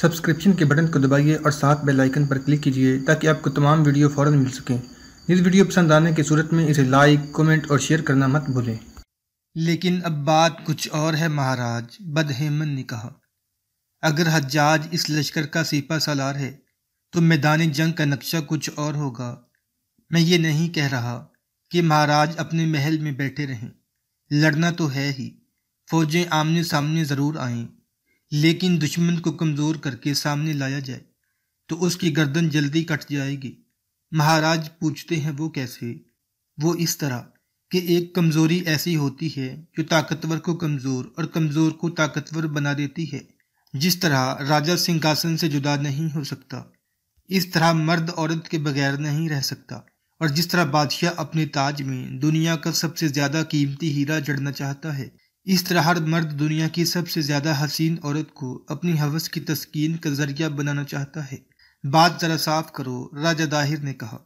Subscription के button को दबाइए और साथ बेल आइकन पर क्लिक कीजिए ताकि आपको तमाम वीडियो फ़ौरन मिल सकें इस वीडियो पसंद आने की सूरत में इसे लाइक कमेंट और शेयर करना मत भूलें लेकिन अब बात कुछ और है महाराज बदहेमन ने कहा अगर हजाज इस लश्कर का सिपा सालार है तो मैदान जंग का नक्शा कुछ और होगा मैं ये नहीं कह रहा कि महाराज अपने महल में बैठे रहें लड़ना तो है ही फौजें आमने सामने ज़रूर आएं लेकिन दुश्मन को कमज़ोर करके सामने लाया जाए तो उसकी गर्दन जल्दी कट जाएगी महाराज पूछते हैं वो कैसे वो इस तरह कि एक कमज़ोरी ऐसी होती है जो ताकतवर को कमज़ोर और कमज़ोर को ताकतवर बना देती है जिस तरह राजा सिंहासन से जुदा नहीं हो सकता इस तरह मर्द औरत के बगैर नहीं रह सकता और जिस तरह बादशाह अपने ताज में दुनिया का सबसे ज़्यादा कीमती हीरा जड़ना चाहता है इस तरह हर मर्द दुनिया की सबसे ज़्यादा हसीन औरत को अपनी हवस की तस्कीन का जरिया बनाना चाहता है बात ज़रा साफ करो राजा दाहिर ने कहा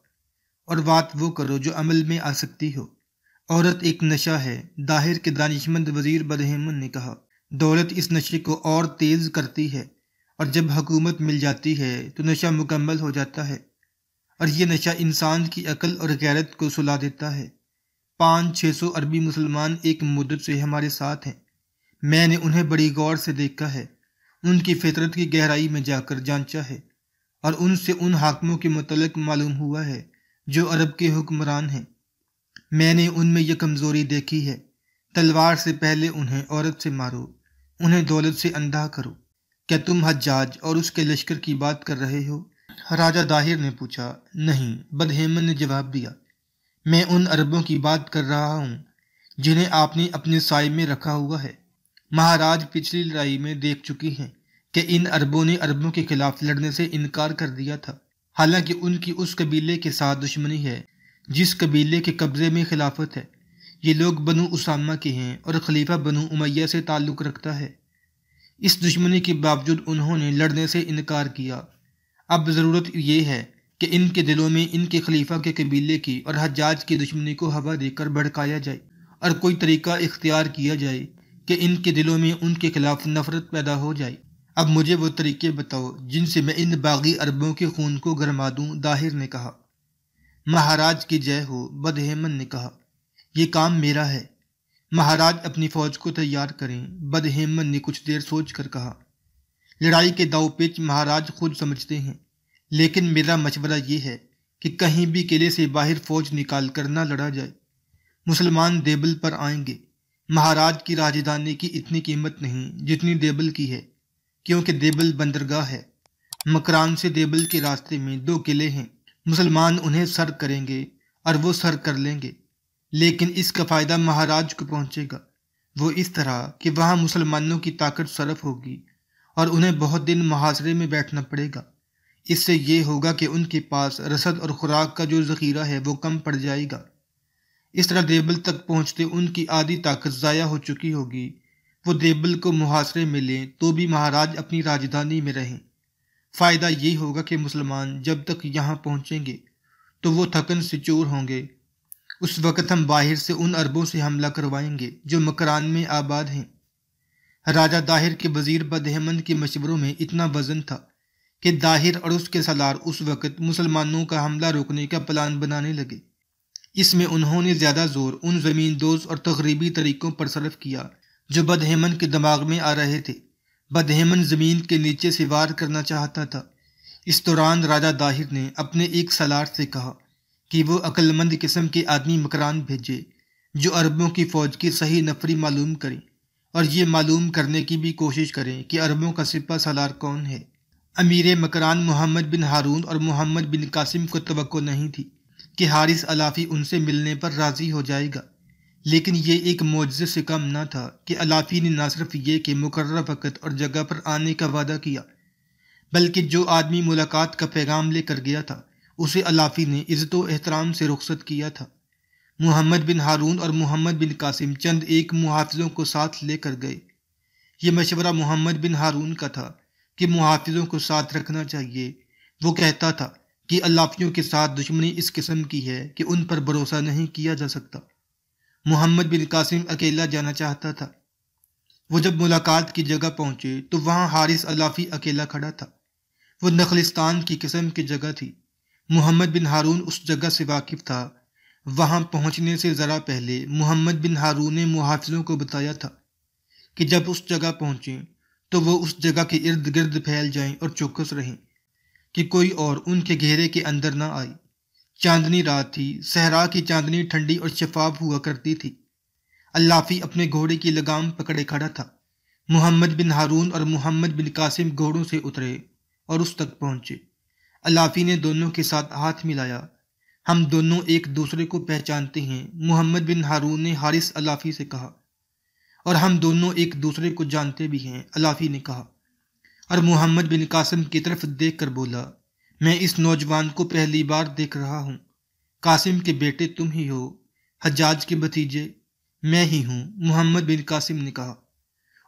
और बात वो करो जो अमल में आ सकती हो औरत एक नशा है दाहिर के दानिशमंद वजीर बदहमन ने कहा दौलत इस नशे को और तेज़ करती है और जब हकूमत मिल जाती है तो नशा मुकम्मल हो जाता है और यह नशा इंसान की अकल और गैरत को सुला देता है पाँच छः सौ अरबी मुसलमान एक मुद्दत से हमारे साथ हैं मैंने उन्हें बड़ी गौर से देखा है उनकी फितरत की गहराई में जाकर जांचा है और उनसे उन हाकमों के मतलब मालूम हुआ है जो अरब के हुक्मरान हैं मैंने उनमें यह कमज़ोरी देखी है तलवार से पहले उन्हें औरत से मारो उन्हें दौलत से अंधा करो क्या तुम हजाज और उसके लश्कर की बात कर रहे हो राजा दाहिर ने पूछा नहीं बदहेमन ने जवाब दिया मैं उन अरबों की बात कर रहा हूँ जिन्हें आपने अपने साय में रखा हुआ है महाराज पिछली लड़ाई में देख चुकी हैं कि इन अरबों ने अरबों के खिलाफ लड़ने से इनकार कर दिया था हालांकि उनकी उस कबीले के साथ दुश्मनी है जिस कबीले के कब्जे में खिलाफत है ये लोग बनु उसामा के हैं और खलीफा बनु उमैया से ताल्लुक़ रखता है इस दुश्मनी के बावजूद उन्होंने लड़ने से इनकार किया अब ज़रूरत यह है कि इनके दिलों में इनके खलीफा के कबीले की और हजाज की दुश्मनी को हवा देकर भड़काया जाए और कोई तरीका इख्तियार किया जाए कि इनके दिलों में उनके खिलाफ नफरत पैदा हो जाए अब मुझे वो तरीके बताओ जिनसे मैं इन बागी अरबों के खून को गरमा दूँ दाहिर ने कहा महाराज की जय हो बदहेमन ने कहा यह काम मेरा है महाराज अपनी फौज को तैयार करें बदहेमन ने कुछ देर सोच कर कहा लड़ाई के दाव पेच महाराज खुद समझते हैं लेकिन मेरा मशवरा ये है कि कहीं भी किले से बाहर फौज निकाल कर ना लड़ा जाए मुसलमान देबल पर आएंगे महाराज की राजधानी की इतनी कीमत नहीं जितनी देबल की है क्योंकि देबल बंदरगाह है मकरान से देबल के रास्ते में दो किले हैं मुसलमान उन्हें सर करेंगे और वो सर कर लेंगे लेकिन इसका फ़ायदा महाराज को पहुंचेगा वो इस तरह कि वहाँ मुसलमानों की ताकत सरफ होगी और उन्हें बहुत दिन मुहासरे में बैठना पड़ेगा इससे ये होगा कि उनके पास रसद और ख़ुराक का जो ज़ख़ीरा है वो कम पड़ जाएगा इस तरह देबल तक पहुँचते उनकी आधी ताकत ज़ाया हो चुकी होगी वो देबल को मुहासरे में लें तो भी महाराज अपनी राजधानी में रहें फ़ायदा ये होगा कि मुसलमान जब तक यहाँ पहुँचेंगे तो वो थकन से चूर होंगे उस वक़्त हम बाहर से उन अरबों से हमला करवाएंगे जो मकरान में आबाद हैं राजा दाहिर के वजीर बदहमन के मशवरों में इतना वज़न था कि दाहिर और उसके सलार उस वक़्त मुसलमानों का हमला रोकने का प्लान बनाने लगे इसमें उन्होंने ज़्यादा जोर उन ज़मीन दोज और तकरीबी तरीक़ों पर सर्फ किया जो बदहेमन के दिमाग में आ रहे थे बदहेमन ज़मीन के नीचे से वार करना चाहता था इस दौरान राजा दाहिर ने अपने एक सलार से कहा कि वो अक्लमंद किस्म के आदमी मकरान भेजे जो अरबों की फ़ौज की सही नफरी मालूम करें और ये मालूम करने की भी कोशिश करें कि अरबों का सिपा सलार कौन है अमीर मकरान मोहम्मद बिन हारून और मोहम्मद बिन कासिम को तो नहीं थी कि हारिस अलाफ़ी उनसे मिलने पर राज़ी हो जाएगा लेकिन ये एक मुआजे से कम ना था कि अलाफ़ी ने ना सिर्फ ये कि मुकर्र वक़्त और जगह पर आने का वादा किया बल्कि जो आदमी मुलाकात का पैगाम लेकर गया था उसे अलाफ़ी ने इज़्ज़त एहतराम से रुख्सत किया था मोहम्मद बिन हारून और मोहम्मद बिन कासिम चंद एक मुहाफ़ों को साथ लेकर गए ये मशवरा मोहम्मद बिन हारून का था कि मुहाफिजों को साथ रखना चाहिए वो कहता था कि अल्लाफियों के साथ दुश्मनी इस किस्म की है कि उन पर भरोसा नहीं किया जा सकता मोहम्मद बिन कासिम अकेला जाना चाहता था वो जब मुलाकात की जगह पहुंचे तो वहां हारिस अलाफी अकेला खड़ा था वो नखलिस्तान की किस्म की जगह थी मोहम्मद बिन हारून उस जगह से वाकिफ था वहां पहुंचने से ज़रा पहले मोहम्मद बिन हारून ने मुहाफिजों को बताया था कि जब उस जगह पहुंचे तो वो उस जगह के इर्द गिर्द फैल जाएं और चौकस रहें कि कोई और उनके घेरे के अंदर ना आए चांदनी रात थी सहरा की चांदनी ठंडी और शफाफ हुआ करती थी अल्लाफी अपने घोड़े की लगाम पकड़े खड़ा था मोहम्मद बिन हारून और मोहम्मद बिन कासिम घोड़ों से उतरे और उस तक पहुंचे अल्लाफी ने दोनों के साथ हाथ मिलाया हम दोनों एक दूसरे को पहचानते हैं मोहम्मद बिन हारून ने हारिस अलाफी से कहा और हम दोनों एक दूसरे को जानते भी हैं अलाफी ने कहा और मोहम्मद बिन कासिम की तरफ देख कर बोला मैं इस नौजवान को पहली बार देख रहा हूँ कासिम के बेटे तुम ही हो हजाज के भतीजे मैं ही हूँ मोहम्मद बिन कासिम ने कहा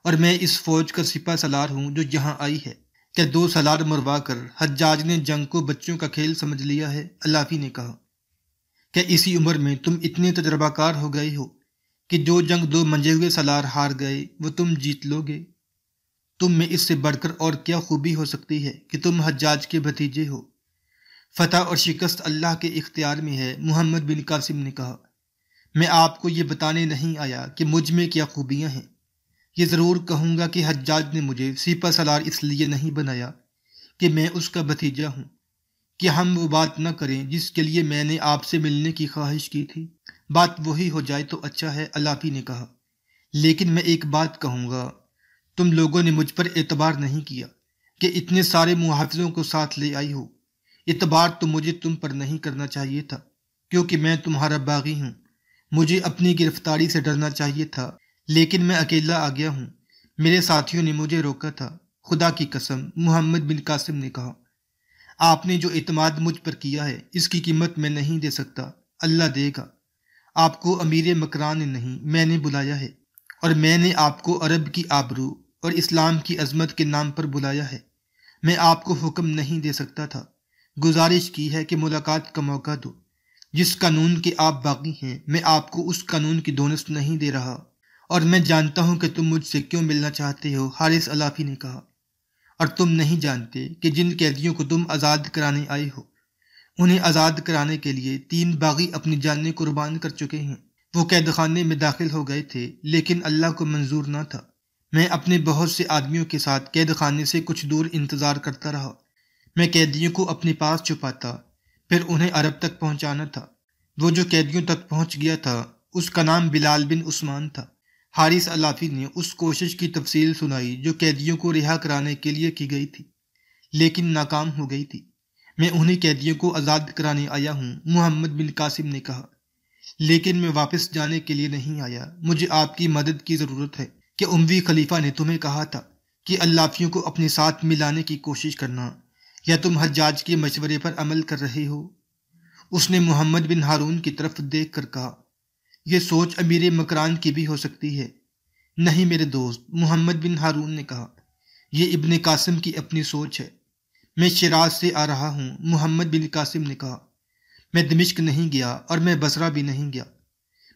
और मैं इस फौज का सिपा सलार हूँ जो यहाँ आई है क्या दो सलार मरवा कर हजाज ने जंग को बच्चों का खेल समझ लिया है अलाफी ने कहा क्या इसी उम्र में तुम इतने तजर्बाकार हो गए हो कि जो जंग दो हुए सलार हार गए वो तुम जीत लोगे तुम में इससे बढ़कर और क्या खूबी हो सकती है कि तुम हजाज के भतीजे हो फतह और शिकस्त अल्लाह के इख्तियार में है मोहम्मद बिन कासिम ने कहा मैं आपको ये बताने नहीं आया कि मुझ में क्या खूबियाँ हैं ये ज़रूर कहूँगा कि हज्जाज ने मुझे सीपा सलार इसलिए नहीं बनाया कि मैं उसका भतीजा हूँ कि हम वो बात न करें जिसके लिए मैंने आपसे मिलने की ख्वाहिश की थी बात वही हो जाए तो अच्छा है अलापी ने कहा लेकिन मैं एक बात कहूँगा तुम लोगों ने मुझ पर एतबार नहीं किया कि इतने सारे मुहाफिजों को साथ ले आई हो इतबार तो मुझे तुम पर नहीं करना चाहिए था क्योंकि मैं तुम्हारा बागी हूँ मुझे अपनी गिरफ्तारी से डरना चाहिए था लेकिन मैं अकेला आ गया हूँ मेरे साथियों ने मुझे रोका था खुदा की कसम मोहम्मद बिन कासिम ने कहा आपने जो इतमाद मुझ पर किया है इसकी कीमत मैं नहीं दे सकता अल्लाह देगा आपको अमीर मकरान ने नहीं मैंने बुलाया है और मैंने आपको अरब की आबरू और इस्लाम की अजमत के नाम पर बुलाया है मैं आपको हुक्म नहीं दे सकता था गुजारिश की है कि मुलाकात का मौका दो जिस कानून के आप बाकी हैं मैं आपको उस कानून की दोनस नहीं दे रहा और मैं जानता हूं कि तुम मुझसे क्यों मिलना चाहते हो हारिस अलाफी ने कहा और तुम नहीं जानते कि जिन कैदियों को तुम आज़ाद कराने आए हो उन्हें आज़ाद कराने के लिए तीन बागी अपनी जानें कुर्बान कर चुके हैं वो कैद खाने में दाखिल हो गए थे लेकिन अल्लाह को मंजूर ना था मैं अपने बहुत से आदमियों के साथ कैद खाने से कुछ दूर इंतज़ार करता रहा मैं कैदियों को अपने पास छुपाता फिर उन्हें अरब तक पहुंचाना था वो जो कैदियों तक पहुंच गया था उसका नाम बिलाल बिन उस्मान था हारिस अलाफी ने उस कोशिश की तफसील सुनाई जो कैदियों को रिहा कराने के लिए की गई थी लेकिन नाकाम हो गई थी मैं उन्हें कैदियों को आज़ाद कराने आया हूँ मोहम्मद बिन कासिम ने कहा लेकिन मैं वापस जाने के लिए नहीं आया मुझे आपकी मदद की ज़रूरत है कि उमवी खलीफा ने तुम्हें कहा था कि अल्लाफियों को अपने साथ मिलाने की कोशिश करना या तुम हजाज के मशवरे पर अमल कर रहे हो उसने मोहम्मद बिन हारून की तरफ देख कर कहा यह सोच अमीर मकरान की भी हो सकती है नहीं मेरे दोस्त मोहम्मद बिन हारून ने कहा यह इबन कासिम की अपनी सोच है मैं शराज से आ रहा हूँ मोहम्मद बिन कासिम ने कहा मैं दमिश्क नहीं गया और मैं बसरा भी नहीं गया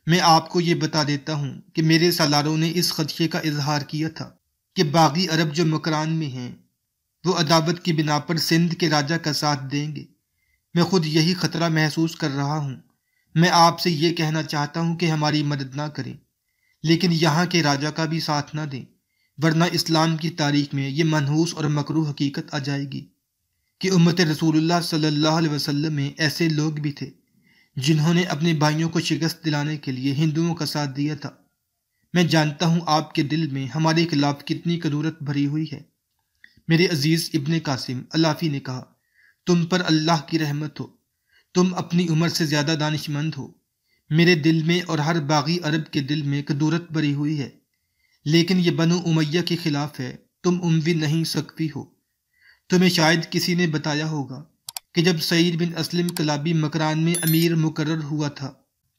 मैं आपको ये बता देता हूँ कि मेरे सालारों ने इस खदशे का इजहार किया था कि बागी अरब जो मकरान में हैं वो अदावत की बिना पर सिंध के राजा का साथ देंगे मैं खुद यही खतरा महसूस कर रहा हूँ मैं आपसे ये कहना चाहता हूँ कि हमारी मदद ना करें लेकिन यहाँ के राजा का भी साथ ना दें वरना इस्लाम की तारीख में ये मनहूस और मकरू हकीकत आ जाएगी कि उम्मत रसूलुल्लाह सल्लल्लाहु अलैहि वसल्लम में ऐसे लोग भी थे जिन्होंने अपने भाइयों को शिकस्त दिलाने के लिए हिंदुओं का साथ दिया था मैं जानता हूँ आपके दिल में हमारे खिलाफ कितनी कदूरत भरी हुई है मेरे अजीज़ इबन कासिम अलाफ़ी ने कहा तुम पर अल्लाह की रहमत हो तुम अपनी उम्र से ज़्यादा दानिशमंद हो मेरे दिल में और हर बागी अरब के दिल में कदूरत भरी हुई है लेकिन ये बनु उमैया के खिलाफ है तुम उमवी नहीं सकती हो तुम्हें शायद किसी ने बताया होगा कि जब सईद बिन असलम कलाबी मकरान में अमीर मुकर हुआ था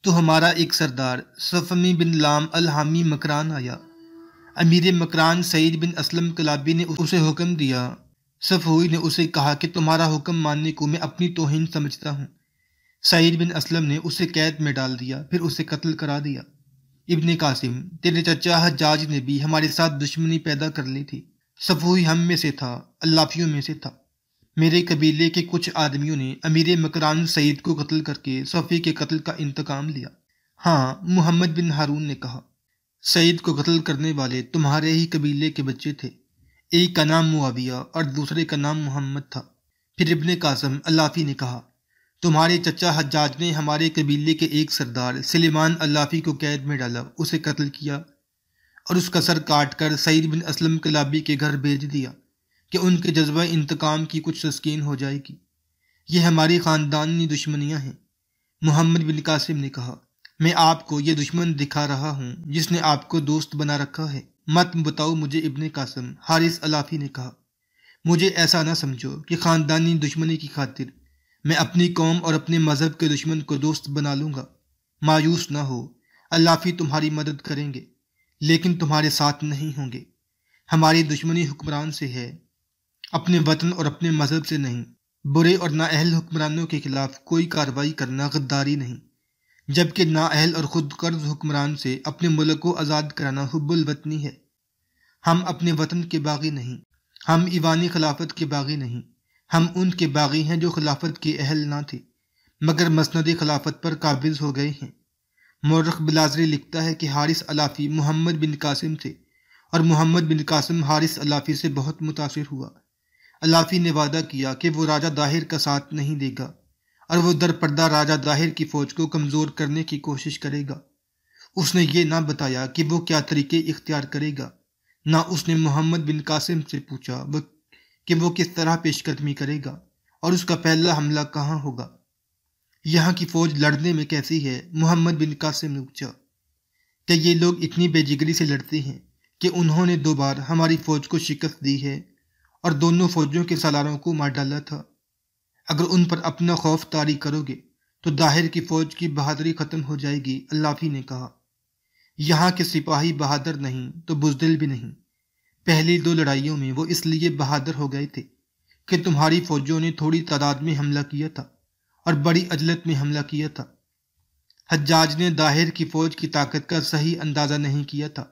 तो हमारा एक सरदार सफ़मी बिन लाम अल हामी मकरान आया अमीर मकरान सईद बिन असलम कलाबी ने उसे हुक्म दिया सफ़ोई ने उसे कहा कि तुम्हारा हुक्म मानने को मैं अपनी तोहिन समझता हूँ सईद बिन असलम ने उसे कैद में डाल दिया फिर उसे कत्ल करा दिया इब्ने कासिम तेरे चचा हजाज ने भी हमारे साथ दुश्मनी पैदा कर ली थी सब हम में से था अल्लाफियों में से था मेरे कबीले के कुछ आदमियों ने अमीर मकरान सईद को कत्ल करके सफ़ी के कत्ल का इंतकाम लिया हाँ मोहम्मद बिन हारून ने कहा सईद को कत्ल करने वाले तुम्हारे ही कबीले के बच्चे थे एक का नाम मुआविया और दूसरे का नाम मोहम्मद था फिर इबन कासम अल्लाफ़ी ने कहा तुम्हारे चचा हजाज ने हमारे कबीले के एक सरदार सलेमान अल्लाफ़ी को कैद में डाला उसे कत्ल किया और उसका सर काट कर सईद बिन असलम कलाबी के घर भेज दिया कि उनके जज्बा इंतकाम की कुछ तस्किन हो जाएगी ये हमारी ख़ानदानी दुश्मनियाँ हैं मोहम्मद बिन कासिम ने कहा मैं आपको ये दुश्मन दिखा रहा हूँ जिसने आपको दोस्त बना रखा है मत बताओ मुझे इबन कासिम हारिस अलाफी ने कहा मुझे ऐसा ना समझो कि ख़ानदानी दुश्मनी की खातिर मैं अपनी कौम और अपने मज़हब के दुश्मन को दोस्त बना लूँगा मायूस ना हो अलाफी तुम्हारी मदद करेंगे लेकिन तुम्हारे साथ नहीं होंगे हमारी दुश्मनी हुक्मरान से है अपने वतन और अपने मजहब से नहीं बुरे और नाअहल हुक्मरानों के खिलाफ कोई कार्रवाई करना गद्दारी नहीं जबकि नाअहल और खुद कर्ज हुक्मरान से अपने मुल्क को आज़ाद कराना हब्बुल वतनी है हम अपने वतन के बागी नहीं हम ईवानी खिलाफत के बागी नहीं हम उनके बागी हैं जो खिलाफत के अहल ना थे मगर मसनद खिलाफत पर काबिज हो गए हैं मौरख बिलाजरी लिखता है कि Haris Alafi Mohammad bin Qasim थे और Mohammad bin Qasim Haris Alafi से बहुत मुतासर हुआ अलाफ़ी ने वादा किया कि वो राजा दाहिर का साथ नहीं देगा और वो दरपर्दा राजा दाहिर की फ़ौज को कमज़ोर करने की कोशिश करेगा उसने ये ना बताया कि वो क्या तरीके इख्तियार करेगा ना उसने मोहम्मद बिन कासिम से पूछा कि वो किस तरह पेशकदमी करेगा और उसका पहला हमला कहाँ होगा यहाँ की फौज लड़ने में कैसी है मोहम्मद बिन कासिम ने पूछा क्या ये लोग इतनी बेजिगरी से लड़ते हैं कि उन्होंने दो बार हमारी फौज को शिकस्त दी है और दोनों फौजों के सलारों को मार डाला था अगर उन पर अपना खौफ तारी करोगे तो दाहिर की फौज की बहादुरी खत्म हो जाएगी अल्लाफी ने कहा यहाँ के सिपाही बहादुर नहीं तो बुजदिल भी नहीं पहली दो लड़ाइयों में वो इसलिए बहादुर हो गए थे कि तुम्हारी फौजों ने थोड़ी तादाद में हमला किया था और बड़ी अजलत में हमला किया था हज्जाज ने दाहिर की फौज की ताकत का सही अंदाज़ा नहीं किया था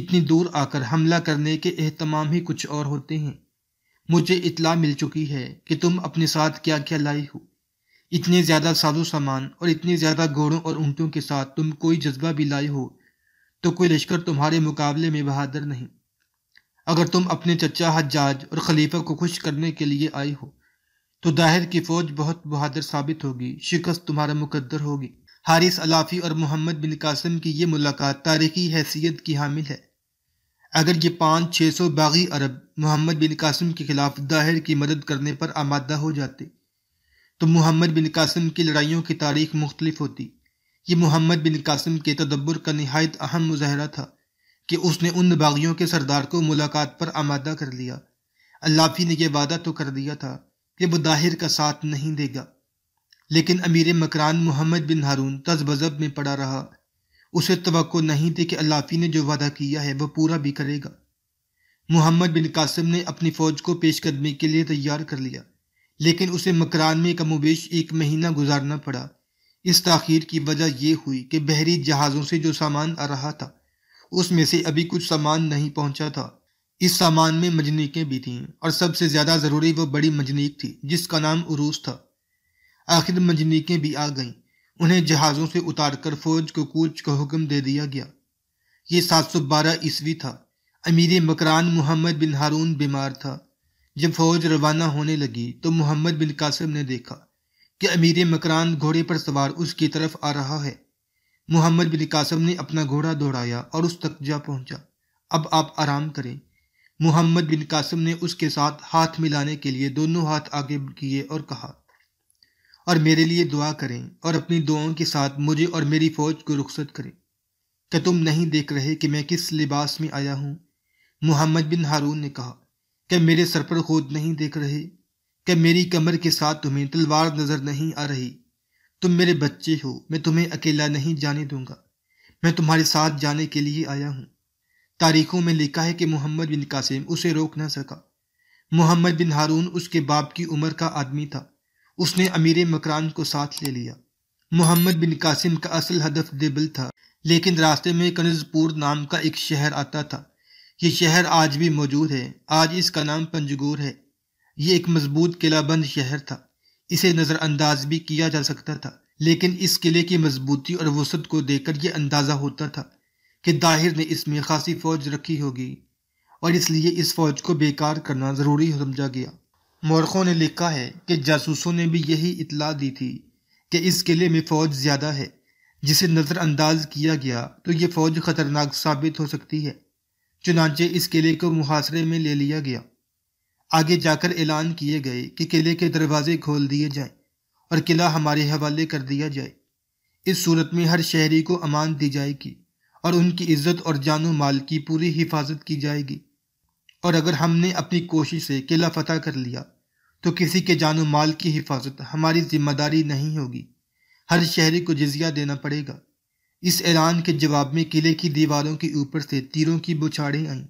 इतनी दूर आकर हमला करने के अहतमाम ही कुछ और होते हैं मुझे इतला मिल चुकी है कि तुम अपने साथ क्या क्या लाई हो इतने ज़्यादा साजो सामान और इतने ज़्यादा घोड़ों और ऊंटों के साथ तुम कोई जज्बा भी लाए हो तो कोई लश्कर तुम्हारे मुकाबले में बहादुर नहीं अगर तुम अपने चचा हज्जाज और खलीफा को खुश करने के लिए आई हो तो दाहिर की फौज बहुत बहादुर साबित होगी शिकस्त तुम्हारा मुकद्दर होगी हारिस अलाफी और मोहम्मद बिन कासिम की ये मुलाकात तारीखी हैसियत की हामिल है अगर ये पाँच छः सौ बागी अरब मोहम्मद बिन कासिम के खिलाफ दाहिर की मदद करने पर आमादा हो जाते तो मोहम्मद बिन कासिम की लड़ाइयों की तारीख मुख्तलिफ होती ये मोहम्मद बिन कासिम के तदब्बर का नहायत अहम मुजाहरा था कि उसने उन बागियों के सरदार को मुलाकात पर आमादा कर लिया अल्लाफी ने यह वादा तो कर दिया था ये बुदाहिर का साथ नहीं देगा लेकिन अमीर मकरान मोहम्मद बिन हारून तजबजब में पड़ा रहा उसे तो नहीं थी कि अलाफी ने जो वादा किया है वह पूरा भी करेगा मोहम्मद बिन कासिम ने अपनी फौज को पेशकदमी के लिए तैयार कर लिया लेकिन उसे मकरान में कमोबेश एक महीना गुजारना पड़ा इस तखीर की वजह यह हुई कि बहरी जहाज़ों से जो सामान आ रहा था उसमें से अभी कुछ सामान नहीं पहुंचा था इस सामान में मजनीकें भी थीं और सबसे ज़्यादा ज़रूरी वो बड़ी मजनीक थी जिसका नाम उरूस था आखिर मजनीकें भी आ गईं उन्हें जहाज़ों से उतारकर फौज को कूच का हुक्म दे दिया गया ये 712 ईस्वी था अमीर मकरान मोहम्मद बिन हारून बीमार था जब फौज रवाना होने लगी तो मोहम्मद बिन कासिम ने देखा कि अमीर मकरान घोड़े पर सवार उसकी तरफ आ रहा है मोहम्मद बिन कासिम ने अपना घोड़ा दौड़ाया और उस तक जा पहुंचा अब आप आराम करें मोहम्मद बिन कासिम ने उसके साथ हाथ मिलाने के लिए दोनों हाथ आगे किए और कहा और मेरे लिए दुआ करें और अपनी दुआओं के साथ मुझे और मेरी फौज को रुखसत करें क्या तुम नहीं देख रहे कि मैं किस लिबास में आया हूँ मोहम्मद बिन हारून ने कहा क्या मेरे सर पर खोद नहीं देख रहे क्या मेरी कमर के साथ तुम्हें तलवार नजर नहीं आ रही तुम मेरे बच्चे हो मैं तुम्हें अकेला नहीं जाने दूंगा मैं तुम्हारे साथ जाने के लिए आया हूँ तारीखों में लिखा है कि मोहम्मद बिन कासिम उसे रोक ना सका मोहम्मद बिन हारून उसके बाप की उम्र का आदमी था उसने अमीर मकरान को साथ ले लिया मोहम्मद बिन कासिम का असल हदफ देबल था लेकिन रास्ते में कनजपुर नाम का एक शहर आता था ये शहर आज भी मौजूद है आज इसका नाम पंजगोर है ये एक मजबूत किलाबंद शहर था इसे नज़रअंदाज भी किया जा सकता था लेकिन इस किले की मजबूती और वसत को देखकर यह अंदाज़ा होता था कि दाहिर ने इसमें खासी फौज रखी होगी और इसलिए इस फौज को बेकार करना ज़रूरी समझा गया मौरखों ने लिखा है कि जासूसों ने भी यही इतला दी थी कि इस किले में फ़ौज ज़्यादा है जिसे नज़रअंदाज किया गया तो ये फ़ौज ख़तरनाक साबित हो सकती है चुनाचे इस किले को मुहासरे में ले लिया गया आगे जाकर ऐलान किए गए कि किले के दरवाजे खोल दिए जाएं और किला हमारे हवाले कर दिया जाए इस सूरत में हर शहरी को अमान दी जाएगी और उनकी इज्जत और जानो माल की पूरी हिफाजत की जाएगी और अगर हमने अपनी कोशिश से किला फतह कर लिया तो किसी के जानो माल की हिफाजत हमारी जिम्मेदारी नहीं होगी हर शहरी को जजिया देना पड़ेगा इस ऐलान के जवाब में किले की दीवारों के ऊपर से तीरों की बुछाड़ें आईं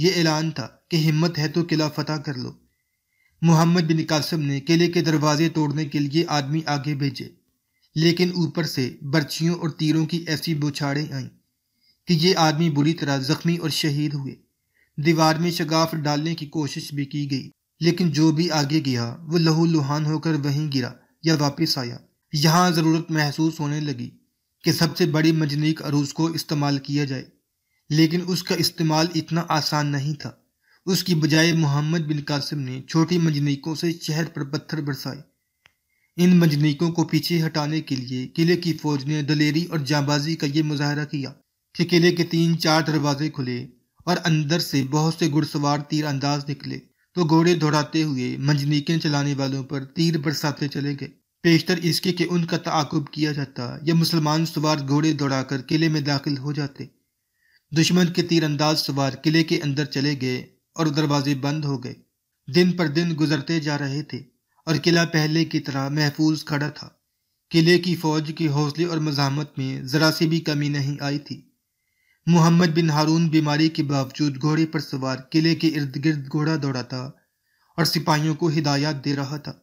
ये ऐलान था कि हिम्मत है तो किला फतह कर लो मोहम्मद बिन कासम ने किले के दरवाजे तोड़ने के लिए आदमी आगे भेजे लेकिन ऊपर से बर्छियों और तीरों की ऐसी बुछाड़ें आईं कि ये आदमी बुरी तरह जख्मी और शहीद हुए दीवार में शगाफ डालने की कोशिश भी की गई लेकिन जो भी आगे गया वो लहू लुहान होकर वहीं गिरा या वापस आया यहाँ ज़रूरत महसूस होने लगी कि सबसे बड़ी मजनीक अरूज को इस्तेमाल किया जाए लेकिन उसका इस्तेमाल इतना आसान नहीं था उसकी बजाय मोहम्मद बिन कासिम ने छोटी मजनीकों से शहर पर पत्थर बरसाए इन मजनीकों को पीछे हटाने के लिए किले की फौज ने दलेरी और जाबाजी का ये मुजाहरा किया कि किले के तीन चार दरवाजे खुले और अंदर से बहुत से घुड़सवार तीर अंदाज निकले तो घोड़े दौड़ाते हुए मंजनीकें चलाने वालों पर तीर बरसाते चले गए पेशतर इसके के उनका ताकुब किया जाता या मुसलमान सवार घोड़े दौड़ाकर किले में दाखिल हो जाते दुश्मन के अंदाज सवार किले के अंदर चले गए और दरवाजे बंद हो गए दिन पर दिन गुजरते जा रहे थे और किला पहले की तरह महफूज खड़ा था किले की फौज के हौसले और मजामत में जरा सी भी कमी नहीं आई थी मोहम्मद बिन हारून बीमारी के बावजूद घोड़े पर सवार किले के इर्द गिर्द घोड़ा दौड़ाता और सिपाहियों को हिदायत दे रहा था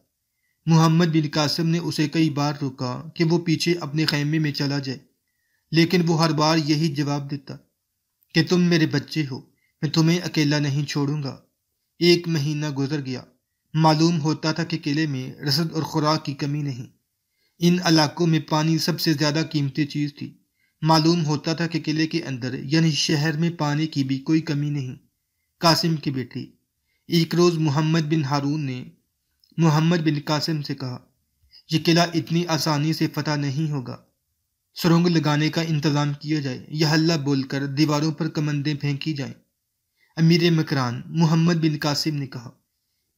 मोहम्मद बिन कासिम ने उसे कई बार रोका कि वो पीछे अपने खैमे में चला जाए लेकिन वो हर बार यही जवाब देता कि तुम मेरे बच्चे हो मैं तुम्हें अकेला नहीं छोड़ूंगा एक महीना गुजर गया मालूम होता था कि किले में रसद और खुराक की कमी नहीं इन इलाकों में पानी सबसे ज़्यादा कीमती चीज़ थी मालूम होता था कि किले के अंदर यानी शहर में पानी की भी कोई कमी नहीं कासिम की बेटी एक रोज़ मोहम्मद बिन हारून ने मोहम्मद बिन कासिम से कहा यह किला इतनी आसानी से फतह नहीं होगा सुरंग लगाने का इंतज़ाम किया जाए यह हल्ला बोलकर दीवारों पर कमंदें फेंकी जाएं। अमीर मकरान मोहम्मद बिन कासिम ने कहा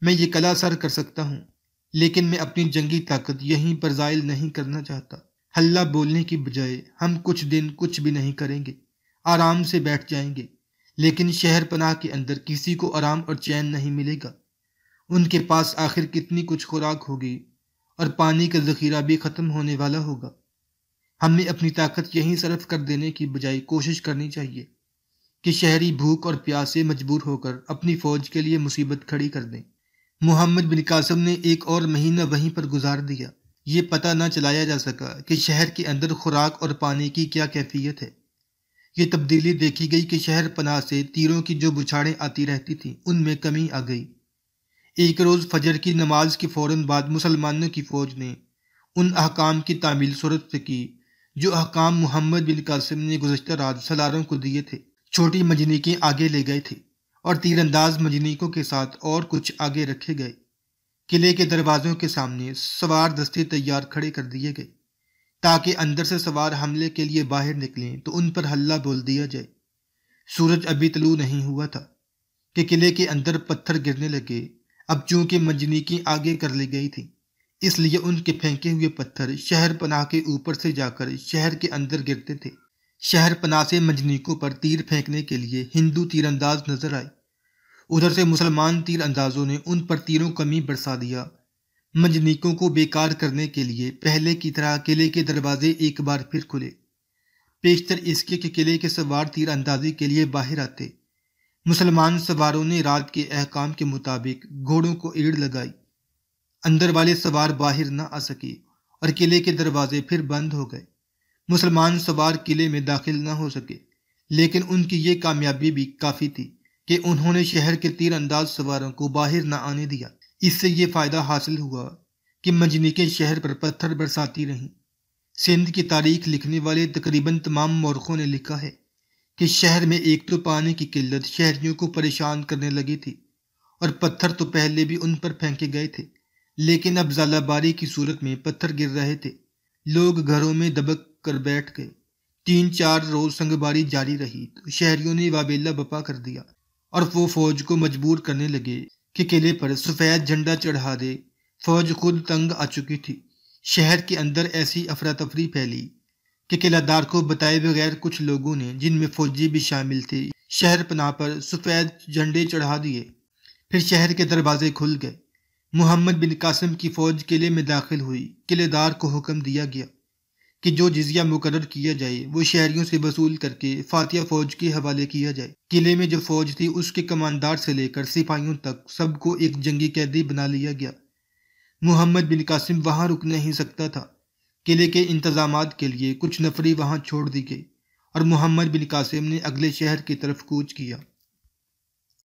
मैं ये कला सर कर सकता हूँ लेकिन मैं अपनी जंगी ताकत यहीं पर ज़ायल नहीं करना चाहता हल्ला बोलने की बजाय हम कुछ दिन कुछ भी नहीं करेंगे आराम से बैठ जाएंगे लेकिन शहर पनाह के अंदर किसी को आराम और चैन नहीं मिलेगा उनके पास आखिर कितनी कुछ खुराक होगी और पानी का जखीरा भी ख़त्म होने वाला होगा हमें अपनी ताकत यहीं सरफ कर देने की बजाय कोशिश करनी चाहिए कि शहरी भूख और प्यास से मजबूर होकर अपनी फौज के लिए मुसीबत खड़ी कर दें मोहम्मद बिन कासम ने एक और महीना वहीं पर गुजार दिया ये पता न चलाया जा सका कि शहर के अंदर खुराक और पानी की क्या कैफियत है ये तब्दीली देखी गई कि शहर पनाह से तीरों की जो बुछाड़ें आती रहती थीं उनमें कमी आ गई एक रोज़ फजर की नमाज के फौरन बाद मुसलमानों की फ़ौज ने उन अहकाम की तामील सूरत से की जो अहकाम मोहम्मद बिन कासिम ने गुजशत रात सलारों को दिए थे छोटी मजनीकें आगे ले गए थे और तीरंदाज मजनीकों के साथ और कुछ आगे रखे गए किले के दरवाजों के सामने सवार दस्ते तैयार खड़े कर दिए गए ताकि अंदर से सवार हमले के लिए बाहर निकलें तो उन पर हल्ला बोल दिया जाए सूरज अभी तलू नहीं हुआ था कि किले के अंदर पत्थर गिरने लगे अब चूंकि मंजनीकी आगे कर ली गई थी इसलिए उनके फेंके हुए पत्थर शहर पनाह के ऊपर से जाकर शहर के अंदर गिरते थे शहर पनाह से मंजनीकों पर तीर फेंकने के लिए हिंदू तीरंदाज नजर आए उधर से मुसलमान तीर अंदाजों ने उन पर तीरों कमी बरसा दिया मंजनीकों को बेकार करने के लिए पहले की तरह किले के दरवाजे एक बार फिर खुले पेशतर इसके के किले के सवार तीर अंदाजी के लिए बाहर आते मुसलमान सवारों ने रात के अहकाम के मुताबिक घोड़ों को ईड़ लगाई अंदर वाले सवार बाहर न आ सके और किले के दरवाजे फिर बंद हो गए मुसलमान सवार किले में दाखिल न हो सके लेकिन उनकी ये कामयाबी भी काफ़ी थी कि उन्होंने शहर के तीर अंदाज सवारों को बाहर न आने दिया इससे ये फायदा हासिल हुआ कि मंजनिकें शहर पर पत्थर बरसाती रहीं सिंध की तारीख लिखने वाले तकरीबन तमाम मौरखों ने लिखा है कि शहर में एक तो पानी की किल्लत शहरियों को परेशान करने लगी थी और पत्थर तो पहले भी उन पर फेंके गए थे लेकिन अब जालाबारी की सूरत में पत्थर गिर रहे थे लोग घरों में दबक कर बैठ गए तीन चार रोज संगबारी जारी रही तो शहरियों ने वाबेला बपा कर दिया और वो फौज को मजबूर करने लगे कि किले पर सफ़ेद झंडा चढ़ा दे फौज खुद तंग आ चुकी थी शहर के अंदर ऐसी अफरा तफरी फैली कि किलादार को बताए बगैर कुछ लोगों ने जिनमें फौजी भी शामिल थे शहर पनाह पर सफ़ेद झंडे चढ़ा दिए फिर शहर के दरवाजे खुल गए मोहम्मद बिन कासिम की फौज किले में दाखिल हुई किलेदार को हुक्म दिया गया कि जो जिजिया मुकर किया जाए वो शहरियों से वसूल करके फातिया फौज के हवाले किया जाए किले में जो फौज थी उसके कमानदार से लेकर सिपाहियों तक सबको एक जंगी कैदी बना लिया गया मोहम्मद बिन कासिम वहाँ रुक नहीं सकता था किले के इंतजाम के लिए कुछ नफरी वहाँ छोड़ दी गई और मोहम्मद बिन कासिम ने अगले शहर की तरफ कूच किया